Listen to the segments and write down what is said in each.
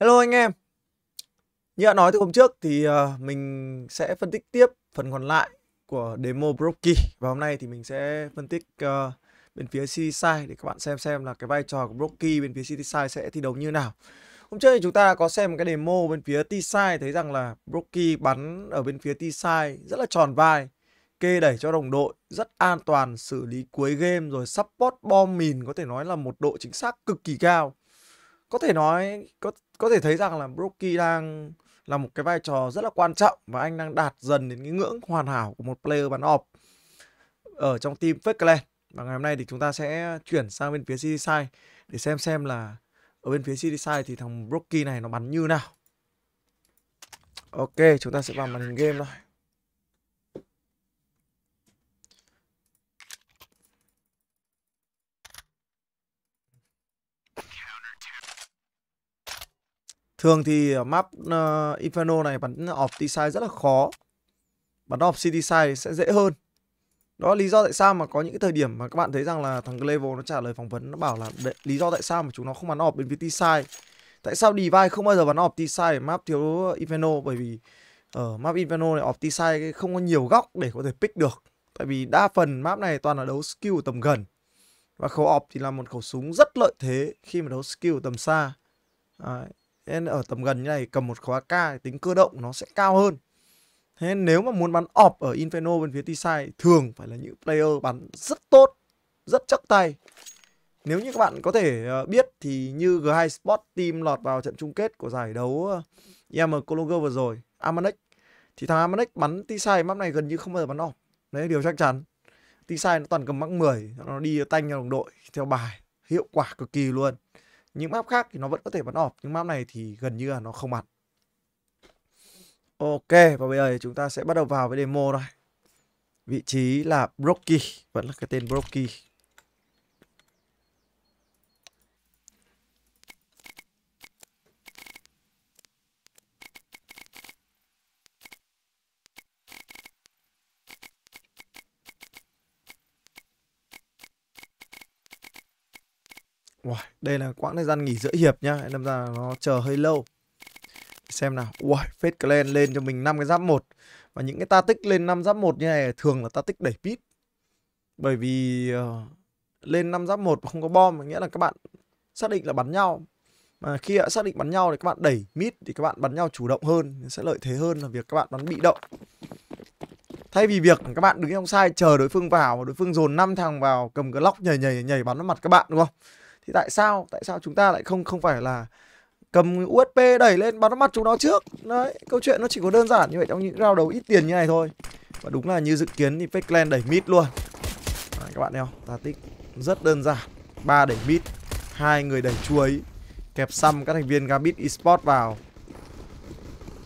Hello anh em. Như đã nói từ hôm trước thì ờ, mình sẽ phân tích tiếp phần còn lại của demo Brokey và hôm nay thì mình sẽ phân tích ờ, bên phía CitySide để các bạn xem xem là cái vai trò của Brokey bên phía CitySide sẽ thi đấu như nào. Hôm trước thì chúng ta có xem cái demo bên phía T-Side thấy rằng là Brokey bắn ở bên phía T-Side rất là tròn vai, kê đẩy cho đồng đội, rất an toàn xử lý cuối game rồi support bom mìn có thể nói là một độ chính xác cực kỳ cao có thể nói có có thể thấy rằng là Brookie đang là một cái vai trò rất là quan trọng và anh đang đạt dần đến cái ngưỡng hoàn hảo của một player bắn off ở trong team First Clan. Và ngày hôm nay thì chúng ta sẽ chuyển sang bên phía City Side để xem xem là ở bên phía City Side thì thằng Brookie này nó bắn như nào. Ok, chúng ta sẽ vào màn hình game thôi. Thường thì ờ, map uh, Inferno này bắn off T-side rất là khó. Bắn off CT-side sẽ dễ hơn. Đó là lý do tại sao mà có những cái thời điểm mà các bạn thấy rằng là thằng Level nó trả lời phỏng vấn nó bảo là để, lý do tại sao mà chúng nó không bắn off bên t side Tại sao Divide không bao giờ bắn off T-side map thiếu Inferno bởi vì ở ờ, map Inferno này off T-side không có nhiều góc để có thể pick được. Tại vì đa phần map này toàn là đấu skill tầm gần. Và khẩu off thì là một khẩu súng rất lợi thế khi mà đấu skill tầm xa. Đấy nên ở tầm gần như này cầm một khóa K tính cơ động nó sẽ cao hơn thế nên nếu mà muốn bắn ọp ở Inferno bên phía T-side thường phải là những player bắn rất tốt rất chắc tay nếu như các bạn có thể ờ, biết thì như G2 Sport Team lọt vào trận chung kết của giải đấu EM ờ, Cologne vừa rồi Amanex thì thằng Amanex bắn T-side map này gần như không bao giờ bắn ọp đấy là điều chắc chắn T-side nó toàn cầm mắc 10 nó đi tanh cho đồng đội theo bài hiệu quả cực kỳ luôn những map khác thì nó vẫn có thể bắn off nhưng map này thì gần như là nó không bắn ok và bây giờ thì chúng ta sẽ bắt đầu vào với demo thôi. vị trí là Brokey vẫn là cái tên Brokey. Wow, đây là quãng thời gian nghỉ giữa hiệp nhá, đâm ra nó chờ hơi lâu. Xem nào. Wow, Fate Clan lên cho mình 5 cái giáp 1. Và những cái ta tích lên 5 giáp 1 như này thường là ta tích đẩy pit. Bởi vì uh, lên 5 giáp 1 mà không có bom nghĩa là các bạn xác định là bắn nhau. Mà khi đã xác định bắn nhau thì các bạn đẩy mid thì các bạn bắn nhau chủ động hơn, sẽ lợi thế hơn là việc các bạn bắn bị động. Thay vì việc các bạn đứng trong sai chờ đối phương vào đối phương dồn năm thằng vào cầm cái lóc nhảy nhảy nhảy bắn vào mặt các bạn đúng không? thì tại sao tại sao chúng ta lại không không phải là cầm usb đẩy lên bắn mắt chúng nó trước đấy câu chuyện nó chỉ có đơn giản như vậy trong những rao đầu ít tiền như này thôi và đúng là như dự kiến thì fake land đẩy mid luôn đấy, các bạn thấy không ta tích rất đơn giản ba đẩy mid hai người đẩy chuối kẹp xăm các thành viên gambit esports vào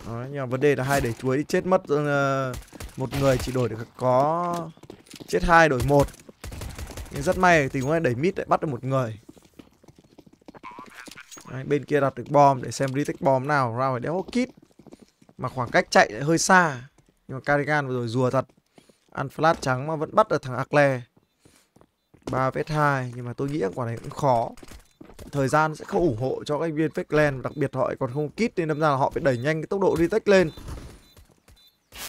Đấy, nhưng mà vấn đề là hai đẩy chuối chết mất uh, một người chỉ đổi được có chết hai đổi một nhưng rất may tình huống này đẩy mít lại bắt được một người Đấy, bên kia đặt được bom để xem retake bom nào ra phải đeo có kit mà khoảng cách chạy lại hơi xa nhưng mà Carrigan vừa rồi rùa thật ăn flash trắng mà vẫn bắt được thằng Acle 3 vết 2 nhưng mà tôi nghĩ quả này cũng khó thời gian sẽ không ủng hộ cho các viên fake land đặc biệt họ còn không kit nên đâm ra là họ phải đẩy nhanh cái tốc độ retake lên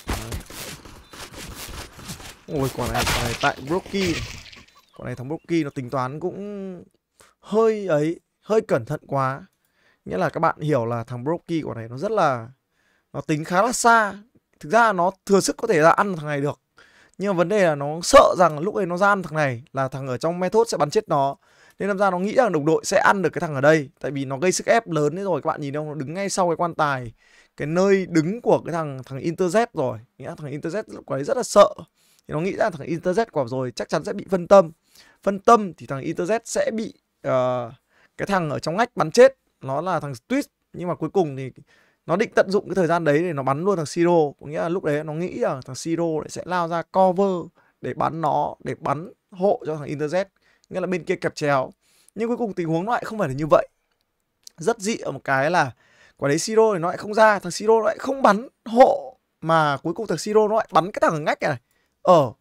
Đấy. ôi quả này quả này tại Brokey quả này thằng Brokey nó tính toán cũng hơi ấy hơi cẩn thận quá nghĩa là các bạn hiểu là thằng Brokey của này nó rất là nó tính khá là xa thực ra nó thừa sức có thể ra ăn thằng này được nhưng mà vấn đề là nó sợ rằng lúc ấy nó ra ăn thằng này là thằng ở trong method sẽ bắn chết nó nên làm ra nó nghĩ rằng đồng đội sẽ ăn được cái thằng ở đây tại vì nó gây sức ép lớn đấy rồi các bạn nhìn đâu nó đứng ngay sau cái quan tài cái nơi đứng của cái thằng thằng interz rồi nghĩa thằng interz lúc ấy rất là sợ thì nó nghĩ ra thằng interz của rồi chắc chắn sẽ bị phân tâm phân tâm thì thằng interz sẽ bị uh, cái thằng ở trong ngách bắn chết nó là thằng Twist nhưng mà cuối cùng thì nó định tận dụng cái thời gian đấy để nó bắn luôn thằng Siro có nghĩa là lúc đấy nó nghĩ là thằng Siro sẽ lao ra cover để bắn nó để bắn hộ cho thằng Interjet nghĩa là bên kia kẹp chéo nhưng cuối cùng tình huống nó lại không phải là như vậy rất dị ở một cái là quả đấy Siro thì nó lại không ra thằng Siro lại không bắn hộ mà cuối cùng thằng Siro nó lại bắn cái thằng ở ngách này ở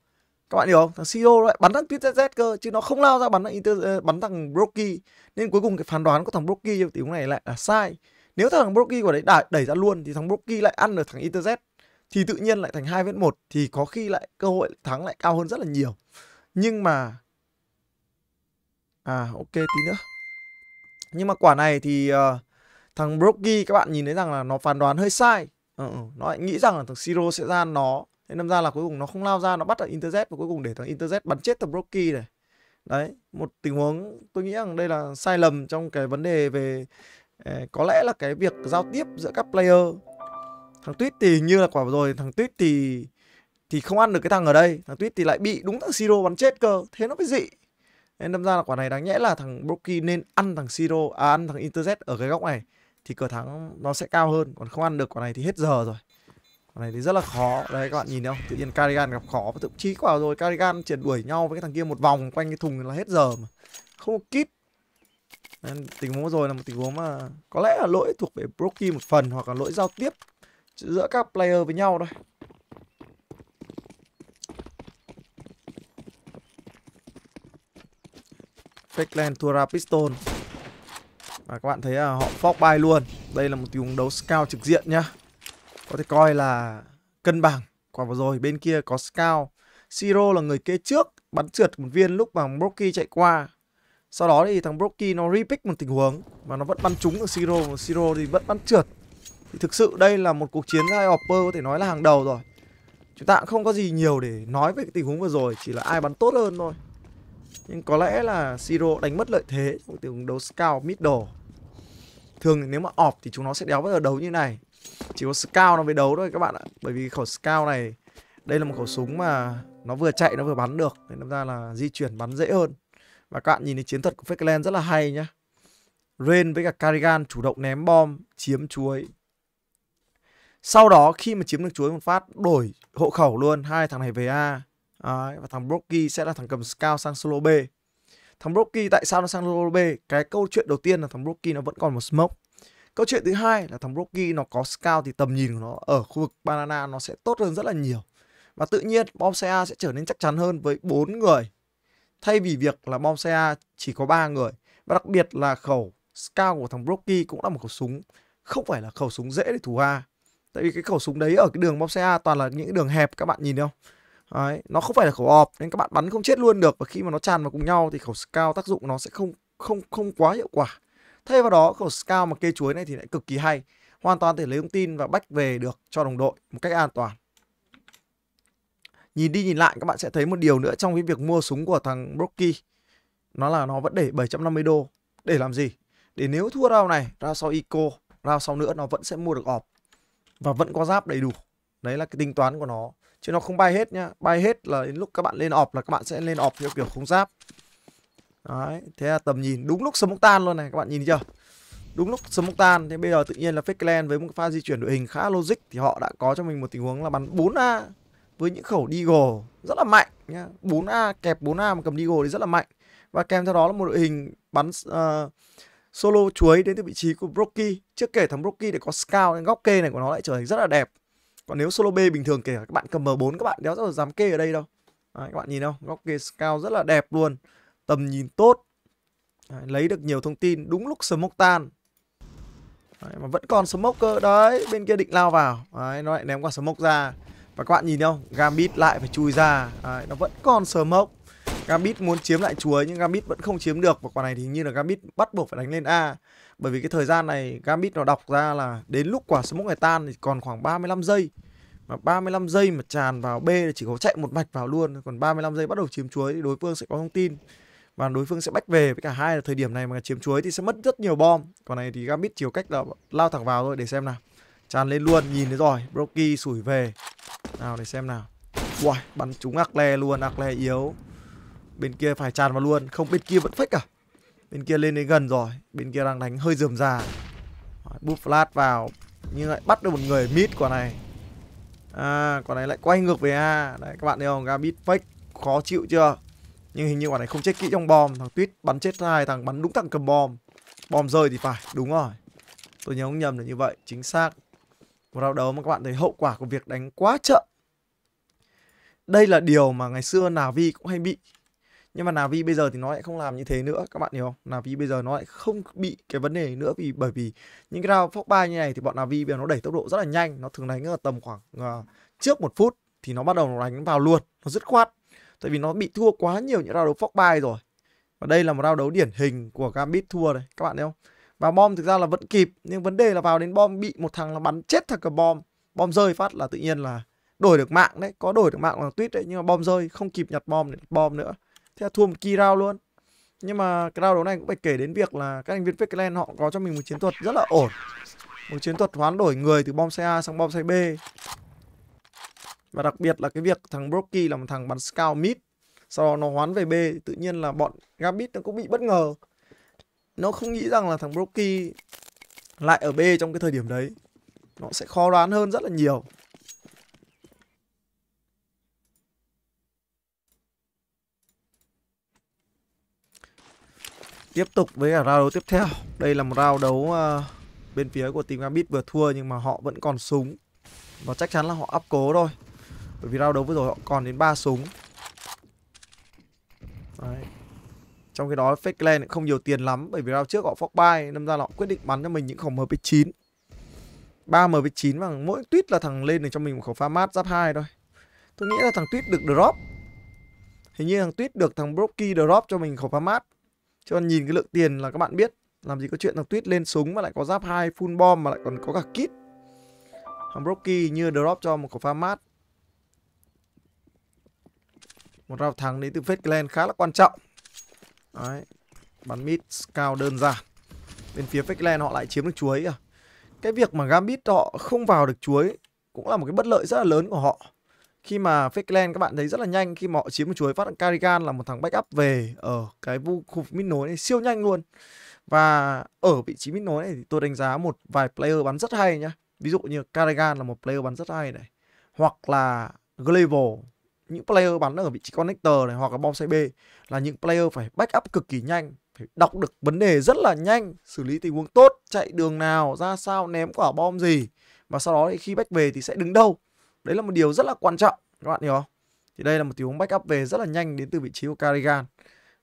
các bạn hiểu không thằng CEO lại bắn thằng TZZ cơ chứ nó không lao ra bắn thằng Inter, ờ, bắn thằng Brokey nên cuối cùng cái phán đoán của thằng Brokey trong tiếng này lại là sai nếu thằng Brokey của đấy đẩy, đẩy ra luôn thì thằng Brokey lại ăn được thằng Interz thì tự nhiên lại thành 2 vs 1 thì có khi lại cơ hội thắng lại cao hơn rất là nhiều nhưng mà à ok tí nữa nhưng mà quả này thì uh, thằng Brokey các bạn nhìn thấy rằng là nó phán đoán hơi sai ừ, nó lại nghĩ rằng là thằng Siro e sẽ ra nó thế nên ra là cuối cùng nó không lao ra nó bắt ở intercept và cuối cùng để thằng intercept bắn chết thằng Brocky này đấy một tình huống tôi nghĩ rằng đây là sai lầm trong cái vấn đề về eh, có lẽ là cái việc giao tiếp giữa các player thằng tuyết thì hình như là quả rồi thằng tuyết thì thì không ăn được cái thằng ở đây thằng tuyết thì lại bị đúng thằng siro bắn chết cơ thế nó mới dị nên đâm ra là quả này đáng nhẽ là thằng Broky nên ăn thằng siro à ăn thằng intercept ở cái góc này thì cửa thắng nó sẽ cao hơn còn không ăn được quả này thì hết giờ rồi con này thì rất là khó. đây các bạn nhìn thấy không? Tự nhiên Carrigan gặp khó và thậm chí quả rồi Carrigan triệt đuổi nhau với cái thằng kia một vòng quanh cái thùng là hết giờ mà. Không có kít. Nên tình huống rồi là một tình huống mà có lẽ là lỗi thuộc về Brookie một phần hoặc là lỗi giao tiếp giữa các player với nhau thôi. Fakeland Tura Pistol Và các bạn thấy là họ phóc bay luôn Đây là một tình huống đấu scout trực diện nhá có thể coi là cân bằng quả vừa rồi bên kia có scout siro là người kế trước bắn trượt một viên lúc mà Brocky chạy qua sau đó thì thằng Brocky nó repick một tình huống mà nó vẫn bắn trúng được siro siro thì vẫn bắn trượt thì thực sự đây là một cuộc chiến hai Hopper có thể nói là hàng đầu rồi chúng ta cũng không có gì nhiều để nói về cái tình huống vừa rồi chỉ là ai bắn tốt hơn thôi nhưng có lẽ là siro đánh mất lợi thế trong tình huống đấu scout middle thường nếu mà ọp thì chúng nó sẽ đéo bao giờ đấu như này chỉ có scout nó mới đấu thôi các bạn ạ Bởi vì khẩu scout này Đây là một khẩu súng mà nó vừa chạy nó vừa bắn được Nên làm ra là di chuyển bắn dễ hơn Và các bạn nhìn thấy chiến thuật của Fakeland rất là hay nhá Rain với cả Carrigan chủ động ném bom Chiếm chuối Sau đó khi mà chiếm được chuối một phát Đổi hộ khẩu luôn hai thằng này về A à, Và thằng Brocky sẽ là thằng cầm scout sang solo B Thằng Brocky tại sao nó sang solo B Cái câu chuyện đầu tiên là thằng Brocky nó vẫn còn một smoke Câu chuyện thứ hai là thằng Rocky nó có scout thì tầm nhìn của nó ở khu vực banana nó sẽ tốt hơn rất là nhiều. Và tự nhiên bom xe A sẽ trở nên chắc chắn hơn với 4 người. Thay vì việc là bom xe A chỉ có 3 người. Và đặc biệt là khẩu scout của thằng Rocky cũng là một khẩu súng không phải là khẩu súng dễ để thủ A. Tại vì cái khẩu súng đấy ở cái đường bom xe A toàn là những đường hẹp các bạn nhìn không? Đấy, nó không phải là khẩu ọp nên các bạn bắn không chết luôn được và khi mà nó tràn vào cùng nhau thì khẩu scout tác dụng nó sẽ không không không quá hiệu quả. Thay vào đó, khẩu scout mà cây chuối này thì lại cực kỳ hay. Hoàn toàn thể lấy thông tin và bách về được cho đồng đội một cách an toàn. Nhìn đi nhìn lại các bạn sẽ thấy một điều nữa trong cái việc mua súng của thằng Brocky. Nó là nó vẫn để 750 đô. Để làm gì? Để nếu thua round này, ra sau eco ra sau nữa nó vẫn sẽ mua được ọp. Và vẫn có giáp đầy đủ. Đấy là cái tính toán của nó. Chứ nó không bay hết nhá. Bay hết là đến lúc các bạn lên ọp là các bạn sẽ lên ọp theo kiểu không giáp. Đấy, thế là tầm nhìn đúng lúc smoke tan luôn này các bạn nhìn chưa? Đúng lúc smoke tan thế bây giờ tự nhiên là Fakeland với một pha di chuyển đội hình khá logic thì họ đã có cho mình một tình huống là bắn 4A với những khẩu Deagle rất là mạnh nhá. 4A kẹp 4A mà cầm Deagle thì rất là mạnh. Và kèm theo đó là một đội hình bắn uh, solo chuối đến từ vị trí của Brocky. Trước kể thằng Brocky để có scout nên góc kê này của nó lại trở thành rất là đẹp. Còn nếu solo B bình thường kể cả các bạn cầm M4 các bạn đéo rất là dám kê ở đây đâu. Đấy, các bạn nhìn không? Góc kê scout rất là đẹp luôn tầm nhìn tốt đấy, lấy được nhiều thông tin đúng lúc smoke tan đấy, mà vẫn còn smoke cơ đấy bên kia định lao vào đấy, nó lại ném qua smoke ra và các bạn nhìn không gambit lại phải chui ra đấy, nó vẫn còn smoke Gambit muốn chiếm lại chuối nhưng Gambit vẫn không chiếm được và quả này thì như là Gambit bắt buộc phải đánh lên A bởi vì cái thời gian này Gambit nó đọc ra là đến lúc quả smoke này tan thì còn khoảng 35 giây mà 35 giây mà tràn vào B thì chỉ có chạy một mạch vào luôn còn 35 giây bắt đầu chiếm chuối thì đối phương sẽ có thông tin và đối phương sẽ bách về với cả hai là thời điểm này mà chiếm chuối thì sẽ mất rất nhiều bom còn này thì gambit chiều cách là lao thẳng vào thôi để xem nào tràn lên luôn nhìn thấy rồi broky sủi về nào để xem nào Uầy, bắn trúng Acle luôn, Acle yếu Bên kia phải tràn vào luôn, không bên kia vẫn fake à Bên kia lên đến gần rồi, bên kia đang đánh hơi dườm già Búp flash vào, nhưng lại bắt được một người mid quả này À, quả này lại quay ngược về A Đấy, các bạn thấy không, Gambit fake, khó chịu chưa nhưng hình như bọn này không chết kỹ trong bom thằng tuyết bắn chết hai thằng bắn đúng thằng cầm bom bom rơi thì phải đúng rồi tôi nhớ không nhầm là như vậy chính xác một round đấu mà các bạn thấy hậu quả của việc đánh quá chậm đây là điều mà ngày xưa Navi cũng hay bị nhưng mà Navi bây giờ thì nó lại không làm như thế nữa các bạn hiểu không Navi bây giờ nó lại không bị cái vấn đề này nữa vì bởi vì những cái round phóc ba như này thì bọn Navi bây giờ nó đẩy tốc độ rất là nhanh nó thường đánh ở tầm khoảng uh, trước một phút thì nó bắt đầu nó đánh vào luôn nó dứt khoát tại vì nó bị thua quá nhiều những round đấu phóc bài rồi và đây là một round đấu điển hình của Gambit thua này các bạn thấy không và bom thực ra là vẫn kịp nhưng vấn đề là vào đến bom bị một thằng là bắn chết thằng cờ bom bom rơi phát là tự nhiên là đổi được mạng đấy có đổi được mạng bằng tuyết đấy nhưng mà bom rơi không kịp nhặt bom để nhặt bom nữa thế là thua một kỳ round luôn nhưng mà cái round đấu này cũng phải kể đến việc là các thành viên Pixeland họ có cho mình một chiến thuật rất là ổn một chiến thuật hoán đổi người từ bom xe A sang bom xe B và đặc biệt là cái việc thằng Brokey là một thằng bắn scout mid sau đó nó hoán về B tự nhiên là bọn Gambit nó cũng bị bất ngờ nó không nghĩ rằng là thằng Brokey lại ở B trong cái thời điểm đấy nó sẽ khó đoán hơn rất là nhiều tiếp tục với cả round đấu tiếp theo đây là một round đấu uh, bên phía của team Gambit vừa thua nhưng mà họ vẫn còn súng và chắc chắn là họ áp cố thôi bởi vì rao đấu vừa rồi họ còn đến ba súng Đấy. Trong khi đó Fake Clan không nhiều tiền lắm Bởi vì rao trước họ phóc bay Năm ra họ quyết định bắn cho mình những khẩu MP9 3 MP9 và mỗi tuyết là thằng lên được cho mình một khẩu pha mát giáp 2 thôi Tôi nghĩ là thằng tuyết được drop Hình như thằng tuyết được thằng Brocky drop cho mình khẩu pha mát Cho nên nhìn cái lượng tiền là các bạn biết Làm gì có chuyện thằng tuyết lên súng mà lại có giáp 2 full bom mà lại còn có cả kit Thằng Brocky như drop cho một khẩu pha mát một rào thắng đến từ Fate Clan khá là quan trọng. Đấy. Bắn mid cao đơn giản. Bên phía Fate Clan họ lại chiếm được chuối à. Cái việc mà Gambit họ không vào được chuối cũng là một cái bất lợi rất là lớn của họ. Khi mà Fate Clan các bạn thấy rất là nhanh khi mà họ chiếm được chuối phát Carigan là một thằng backup về ở cái vu khu mid nối này siêu nhanh luôn. Và ở vị trí mid nối này thì tôi đánh giá một vài player bắn rất hay nhá. Ví dụ như Carigan là một player bắn rất hay này. Hoặc là Glaivo những player bắn ở vị trí connector này hoặc là bom cb là những player phải back up cực kỳ nhanh phải đọc được vấn đề rất là nhanh xử lý tình huống tốt chạy đường nào ra sao ném quả bom gì và sau đó thì khi back về thì sẽ đứng đâu đấy là một điều rất là quan trọng các bạn hiểu không thì đây là một tình huống back up về rất là nhanh đến từ vị trí của Carrigan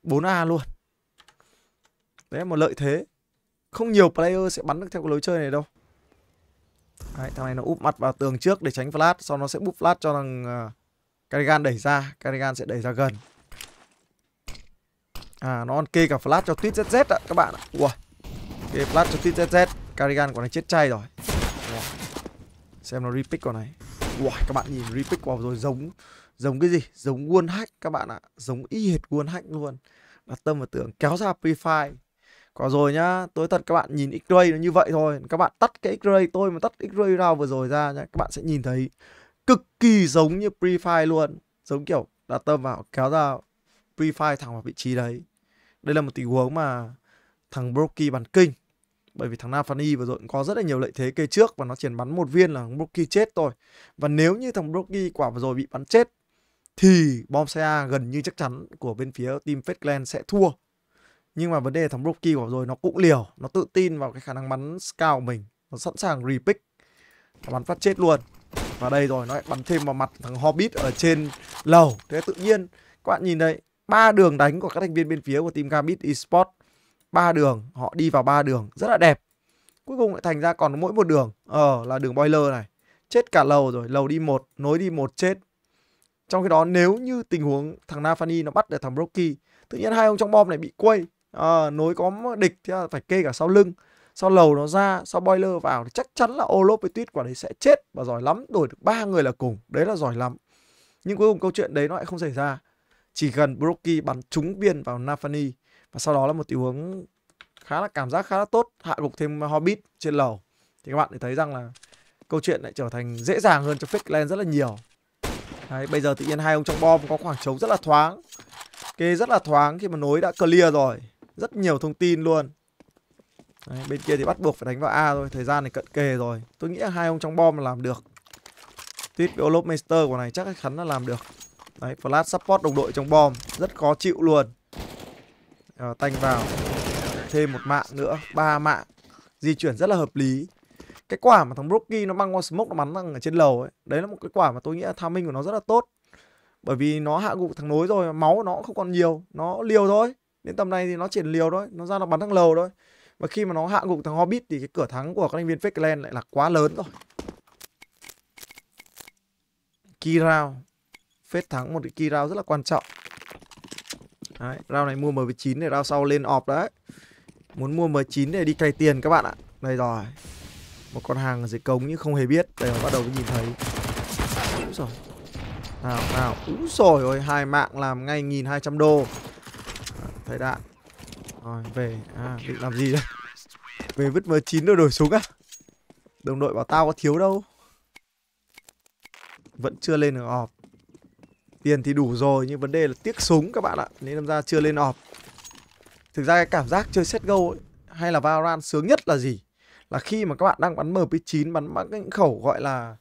4A luôn đấy là một lợi thế không nhiều player sẽ bắn được theo cái lối chơi này đâu Đấy, thằng này nó úp mặt vào tường trước để tránh flash, sau nó sẽ búp flash cho thằng uh, Carigan đẩy ra Carigan sẽ đẩy ra gần À nó ăn kê cả flash cho tuyết ZZ ạ các bạn ạ Ua Kê flash cho tuyết ZZ Carigan của này chết chay rồi Ua. Xem nó repick quả này Ua các bạn nhìn repick vào rồi giống Giống cái gì? Giống Won Hack các bạn ạ Giống y hệt Won Hack luôn Đặt tâm vào tưởng kéo ra P5 Có rồi nhá Tôi thật các bạn nhìn X-Ray nó như vậy thôi Các bạn tắt cái X-Ray tôi mà tắt X-Ray ra vừa rồi ra nhá Các bạn sẽ nhìn thấy cực kỳ giống như prefire luôn giống kiểu đặt tâm vào kéo ra prefire thẳng vào vị trí đấy đây là một tình huống mà thằng Brokey bắn kinh bởi vì thằng Nafani vừa rồi cũng có rất là nhiều lợi thế kê trước và nó chỉ bắn một viên là thằng Brokey chết thôi và nếu như thằng Brokey quả vừa rồi bị bắn chết thì bom xe A gần như chắc chắn của bên phía team Fetland sẽ thua nhưng mà vấn đề thằng Brokey của rồi nó cũng liều nó tự tin vào cái khả năng bắn scout của mình nó sẵn sàng repick nó bắn phát chết luôn và đây rồi, nó lại bắn thêm vào mặt thằng Hobbit ở trên lầu. Thế tự nhiên, các bạn nhìn đây, ba đường đánh của các thành viên bên phía của team Gambit Esports. ba đường, họ đi vào ba đường, rất là đẹp. Cuối cùng lại thành ra còn mỗi một đường, ờ là đường boiler này. Chết cả lầu rồi, lầu đi một, nối đi một chết. Trong khi đó nếu như tình huống thằng Nafani nó bắt được thằng Brocky, tự nhiên hai ông trong bom này bị quay, à, nối có địch thì phải kê cả sau lưng sau lầu nó ra sau boiler vào thì chắc chắn là Olof với Tuyết quả đấy sẽ chết và giỏi lắm đổi được ba người là cùng đấy là giỏi lắm nhưng cuối cùng câu chuyện đấy nó lại không xảy ra chỉ cần Brookie bắn trúng viên vào Nafani và sau đó là một tình huống khá là cảm giác khá là tốt hạ gục thêm Hobbit trên lầu thì các bạn thấy rằng là câu chuyện lại trở thành dễ dàng hơn cho Fickland rất là nhiều Đấy, bây giờ tự nhiên hai ông trong bom có khoảng trống rất là thoáng Kê rất là thoáng khi mà nối đã clear rồi Rất nhiều thông tin luôn Đấy, bên kia thì bắt buộc phải đánh vào A thôi Thời gian này cận kề rồi Tôi nghĩ là hai ông trong bom là làm được Tuyết với Olof Meister của này chắc chắn là làm được Đấy, Flash support đồng đội trong bom Rất khó chịu luôn à, Tanh vào Thêm một mạng nữa, ba mạng Di chuyển rất là hợp lý Cái quả mà thằng Brookie nó băng qua smoke nó bắn thằng ở trên lầu ấy Đấy là một cái quả mà tôi nghĩ là timing của nó rất là tốt Bởi vì nó hạ gục thằng nối rồi Máu nó không còn nhiều Nó liều thôi Đến tầm này thì nó chỉ liều thôi Nó ra nó bắn thằng lầu thôi và khi mà nó hạ gục thằng Hobbit thì cái cửa thắng của các thành viên Fake Clan lại là quá lớn rồi. Key round. Phết thắng một cái key round rất là quan trọng. Đấy, round này mua M9 để round sau lên ọp đấy. Muốn mua M9 để đi cày tiền các bạn ạ. Đây rồi. Một con hàng ở dưới cống nhưng không hề biết. Đây mà bắt đầu nhìn thấy. Úi rồi. Nào, nào. Úi rồi ôi, hai mạng làm ngay 1200 đô. Thấy đạn. Rồi về À định làm gì đây Về vứt mờ chín rồi đổi súng á à? Đồng đội bảo tao có thiếu đâu Vẫn chưa lên được ọp Tiền thì đủ rồi Nhưng vấn đề là tiếc súng các bạn ạ Nên làm ra chưa lên ọp Thực ra cái cảm giác chơi set go ấy, Hay là Valorant sướng nhất là gì Là khi mà các bạn đang bắn MP9 Bắn bắn những khẩu gọi là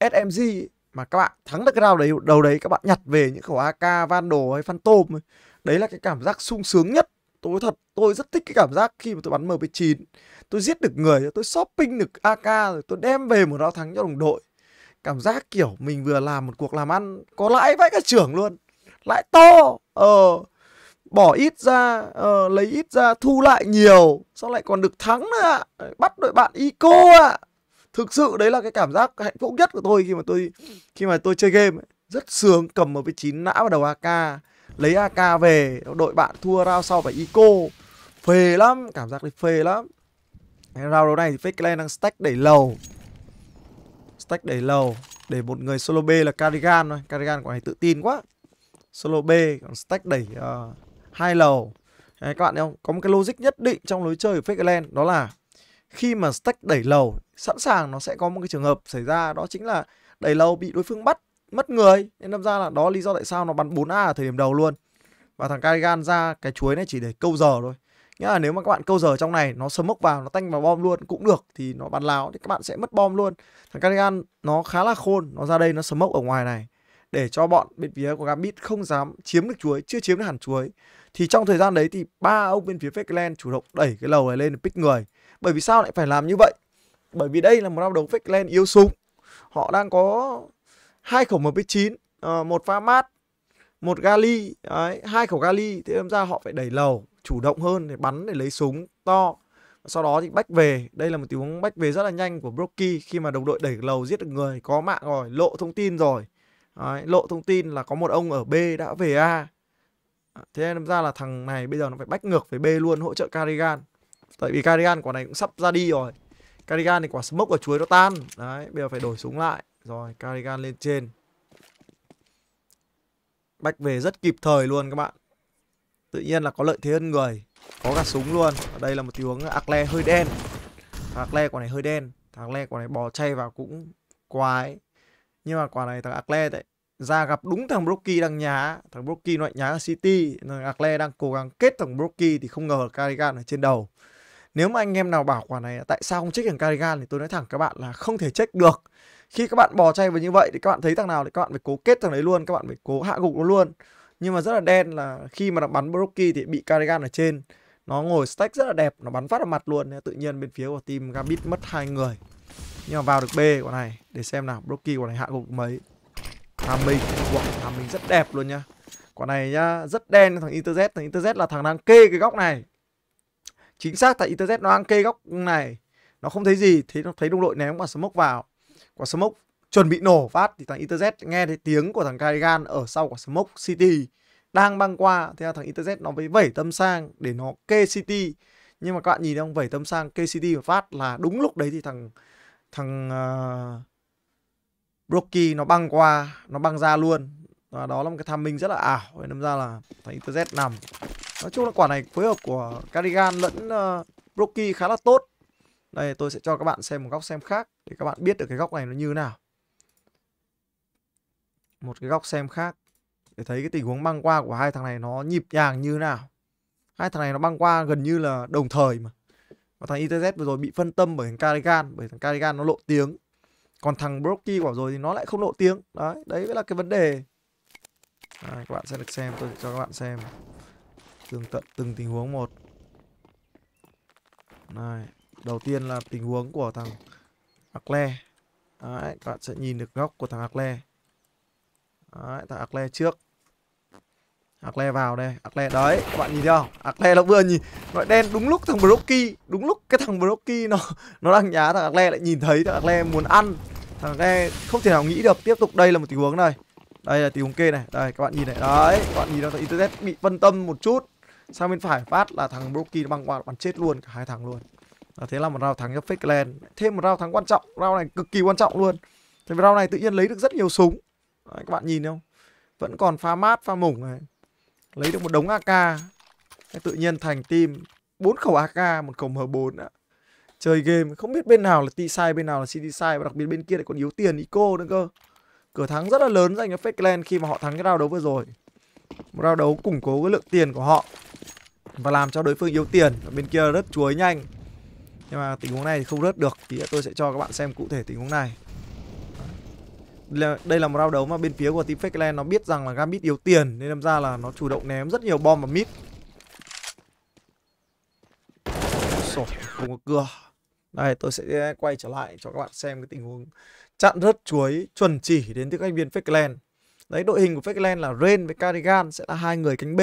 SMG ấy, mà các bạn thắng được cái round đấy đầu đấy các bạn nhặt về những khẩu AK, van đồ hay Phantom ấy. đấy là cái cảm giác sung sướng nhất tôi thật tôi rất thích cái cảm giác khi mà tôi bắn mp9 tôi giết được người tôi shopping được ak rồi tôi đem về một đao thắng cho đồng đội cảm giác kiểu mình vừa làm một cuộc làm ăn có lãi vãi cả trưởng luôn lãi to ờ bỏ ít ra ờ, lấy ít ra thu lại nhiều sau lại còn được thắng nữa ạ à. bắt đội bạn ico ạ à. thực sự đấy là cái cảm giác hạnh phúc nhất của tôi khi mà tôi khi mà tôi chơi game ấy. rất sướng cầm mp9 nã vào đầu ak lấy AK về đội bạn thua rao sau phải Ico phê lắm cảm giác thì phê lắm rao đấu này thì fake clan đang stack đẩy lầu stack đẩy lầu để một người solo B là Carrigan thôi Carrigan của này tự tin quá solo B còn stack đẩy uh, hai lầu Đấy, các bạn thấy không? Có một cái logic nhất định trong lối chơi của Fake Land đó là khi mà stack đẩy lầu, sẵn sàng nó sẽ có một cái trường hợp xảy ra đó chính là đẩy lầu bị đối phương bắt mất người nên đâm ra là đó lý do tại sao nó bắn 4A ở thời điểm đầu luôn và thằng Karigan ra cái chuối này chỉ để câu giờ thôi nghĩa là nếu mà các bạn câu giờ trong này nó sớm mốc vào nó tanh vào bom luôn cũng được thì nó bắn láo thì các bạn sẽ mất bom luôn thằng Karigan nó khá là khôn nó ra đây nó sớm mốc ở ngoài này để cho bọn bên phía của Gambit không dám chiếm được chuối chưa chiếm được hẳn chuối thì trong thời gian đấy thì ba ông bên phía Fakeland chủ động đẩy cái lầu này lên để pick người bởi vì sao lại phải làm như vậy bởi vì đây là một năm đấu Fakeland yêu súng họ đang có hai khẩu MP9, uh, ờ, một pha mát, một gali, đấy, hai khẩu gali Thế em ra họ phải đẩy lầu chủ động hơn để bắn để lấy súng to. Sau đó thì bách về, đây là một tình huống bách về rất là nhanh của Brocky khi mà đồng đội đẩy lầu giết được người, có mạng rồi, lộ thông tin rồi. Đấy, lộ thông tin là có một ông ở B đã về A. À, thế nên ra là thằng này bây giờ nó phải bách ngược về B luôn hỗ trợ Carrigan. Tại vì Carrigan quả này cũng sắp ra đi rồi. Carrigan thì quả smoke ở chuối nó tan. Đấy, bây giờ phải đổi súng lại. Rồi, Carrigan lên trên. Bách về rất kịp thời luôn các bạn. Tự nhiên là có lợi thế hơn người. Có cả súng luôn. Ở đây là một tiếng Akle hơi đen. Thằng Akle quả này hơi đen. Thằng Akle quả này bò chay vào cũng quái. Nhưng mà quả này thằng Akle đấy ra gặp đúng thằng Brocky đang nhá. Thằng Brocky nó nhá ở City. Thằng Akle đang cố gắng kết thằng Brocky thì không ngờ Carrigan ở trên đầu. Nếu mà anh em nào bảo quả này tại sao không check thằng Carrigan thì tôi nói thẳng các bạn là không thể check được khi các bạn bò chay vào như vậy thì các bạn thấy thằng nào thì các bạn phải cố kết thằng đấy luôn các bạn phải cố hạ gục nó luôn nhưng mà rất là đen là khi mà nó bắn Brookie thì bị Carrigan ở trên nó ngồi stack rất là đẹp nó bắn phát vào mặt luôn tự nhiên bên phía của team Gambit mất hai người nhưng mà vào được B của này để xem nào Brookie của này hạ gục mấy Tham Minh wow, Tham Minh rất đẹp luôn nhá quả này nhá rất đen thằng Interz thằng Interz là thằng đang kê cái góc này chính xác tại Interz nó đang kê góc này nó không thấy gì thấy nó thấy đồng đội ném quả smoke vào quả smoke chuẩn bị nổ phát thì thằng Interz nghe thấy tiếng của thằng Kaigan ở sau quả smoke City đang băng qua thế là thằng Interz nó mới vẩy tâm sang để nó kê City nhưng mà các bạn nhìn thấy không vẩy tâm sang kê City và phát là đúng lúc đấy thì thằng thằng uh, ờ, Brocky nó băng qua nó băng ra luôn và đó là một cái tham minh rất là ảo nên ra là thằng Interz nằm nói chung là quả này phối hợp của Cardigan lẫn uh, ờ, Brocky khá là tốt đây tôi sẽ cho các bạn xem một góc xem khác để các bạn biết được cái góc này nó như nào. Một cái góc xem khác để thấy cái tình huống băng qua của hai thằng này nó nhịp nhàng như nào. Hai thằng này nó băng qua gần như là đồng thời mà. Và thằng ITZ vừa rồi bị phân tâm bởi thằng Carrigan, bởi thằng Carrigan nó lộ tiếng. Còn thằng Brokey quả rồi thì nó lại không lộ tiếng. Đấy, đấy mới là cái vấn đề. Đấy, các bạn sẽ được xem, tôi sẽ cho các bạn xem từng tận từng tình huống một. Này, Đầu tiên là tình huống của thằng Acle. Đấy, các bạn sẽ nhìn được góc của thằng Acle. Đấy, thằng Acle trước. Acle vào đây, Acle đấy, các bạn nhìn thấy không? Acle nó vừa nhìn nó đen đúng lúc thằng Brocky, đúng lúc cái thằng Brocky nó nó đang nhá thằng Acle lại nhìn thấy thằng Acle muốn ăn. Thằng Acle không thể nào nghĩ được tiếp tục đây là một tình huống này. Đây là tình huống kia này, đây các bạn nhìn này, đấy, các bạn nhìn nó Internet bị phân tâm một chút. Sang bên phải phát là thằng Brocky nó băng qua bắn chết luôn cả hai thằng luôn. Và thế là một round thắng cho Fake Land. Thêm một round thắng quan trọng, round này cực kỳ quan trọng luôn. Thì round này tự nhiên lấy được rất nhiều súng. Đấy, các bạn nhìn không? Vẫn còn pha mát, pha mủng này. Lấy được một đống AK. Tự nhiên thành team bốn khẩu AK, một khẩu M4 đã. Chơi game không biết bên nào là T sai, bên nào là CD sai và đặc biệt bên kia lại còn yếu tiền eco nữa cơ. Cửa thắng rất là lớn dành cho Fake Land khi mà họ thắng cái round đấu vừa rồi. Một round đấu củng cố cái lượng tiền của họ và làm cho đối phương yếu tiền. bên kia rất chuối nhanh nhưng mà tình huống này thì không rớt được thì tôi sẽ cho các bạn xem cụ thể tình huống này đây là một round đấu mà bên phía của team Fakeland nó biết rằng là Gambit yếu tiền nên làm ra là nó chủ động ném rất nhiều bom và mít. Sổ, không có cưa đây tôi sẽ quay trở lại cho các bạn xem cái tình huống chặn rớt chuối chuẩn chỉ đến từ các thành viên Fakeland đấy đội hình của Fakeland là Rain với Cardigan sẽ là hai người cánh B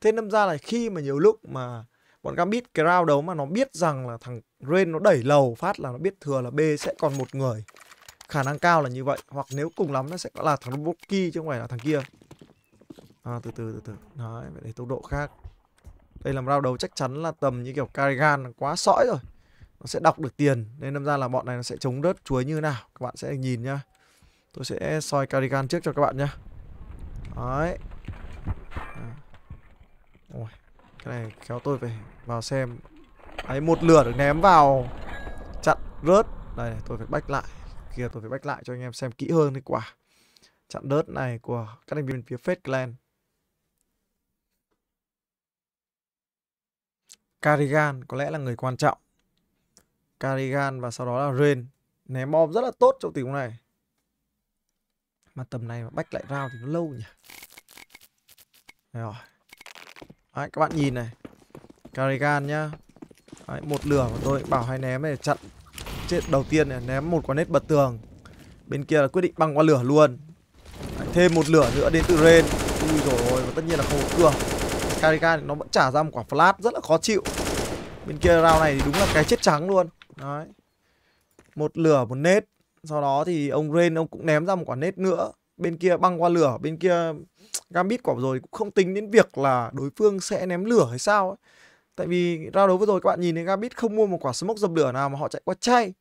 thế nên ra là khi mà nhiều lúc mà bọn Gambit Crown đấu mà nó biết rằng là thằng Rain nó đẩy lầu phát là nó biết thừa là B sẽ còn một người khả năng cao là như vậy hoặc nếu cùng lắm nó sẽ là thằng Roboki chứ không phải là thằng kia à, từ từ từ từ đấy vậy để tốc độ khác đây làm rao đầu chắc chắn là tầm như kiểu Carrigan quá sõi rồi nó sẽ đọc được tiền nên đâm ra là bọn này nó sẽ chống rớt chuối như nào các bạn sẽ nhìn nhá tôi sẽ soi Carrigan trước cho các bạn nhá đấy à. ôi cái này kéo tôi phải vào xem Đấy một lửa được ném vào Chặn rớt Đây này, tôi phải bách lại kia tôi phải bách lại cho anh em xem kỹ hơn cái quả Chặn rớt này của các thành viên phía Fate Clan Carigan có lẽ là người quan trọng Carigan và sau đó là Rain Ném bom rất là tốt trong tình huống này Mà tầm này mà bách lại rao thì nó lâu nhỉ Đấy rồi Đấy, các bạn nhìn này Carigan nhá Đấy, một lửa của tôi bảo hay ném để chặn chết đầu tiên này, ném một quả nết bật tường bên kia là quyết định băng qua lửa luôn Đấy, thêm một lửa nữa đến từ ren ui rồi ôi, và tất nhiên là không cửa Carigan nó vẫn trả ra một quả flash rất là khó chịu bên kia round này thì đúng là cái chết trắng luôn Đấy. một lửa một nết sau đó thì ông ren ông cũng ném ra một quả nết nữa bên kia băng qua lửa bên kia Gambit quả rồi cũng không tính đến việc là đối phương sẽ ném lửa hay sao ấy. Tại vì ra đấu vừa rồi các bạn nhìn thấy Gambit không mua một quả smoke dập lửa nào mà họ chạy qua chay.